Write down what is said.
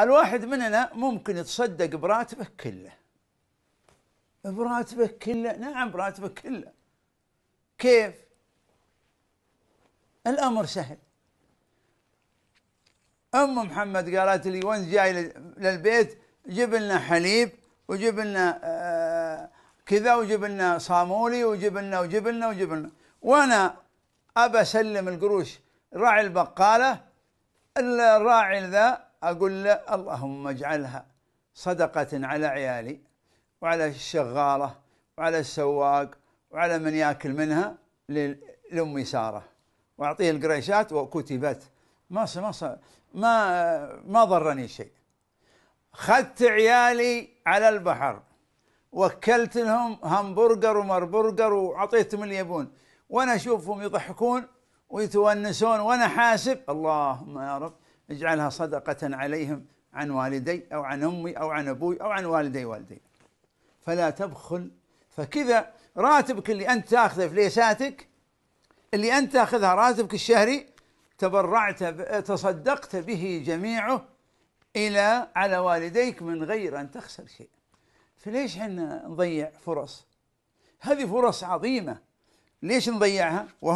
الواحد مننا ممكن يتصدق براتبه كله براتبك كله نعم براتبك كله كيف الامر سهل ام محمد قالت لي وانت جاي للبيت جيب لنا حليب وجيب لنا آه، كذا وجيب لنا صامولي وجيب لنا وجيب لنا وجيب لنا وانا ابى اسلم القروش راعي البقاله الراعي ذا اقول له اللهم اجعلها صدقه على عيالي وعلى الشغاله وعلى السواق وعلى من ياكل منها لامي ساره واعطيه القريشات وكتبت ما ما ما ما ضرني شيء خذت عيالي على البحر وكلت لهم همبرجر ومربرجر واعطيتهم اللي يبون وانا اشوفهم يضحكون ويتونسون وانا حاسب اللهم يا رب اجعلها صدقة عليهم عن والدي أو عن أمي أو عن أبوي أو عن والدي والدي فلا تبخل فكذا راتبك اللي أنت تاخذه في ليساتك اللي أنت تاخذها راتبك الشهري تبرعت تصدقت به جميعه إلى على والديك من غير أن تخسر شيء فليش احنا نضيع فرص هذه فرص عظيمة ليش نضيعها وهو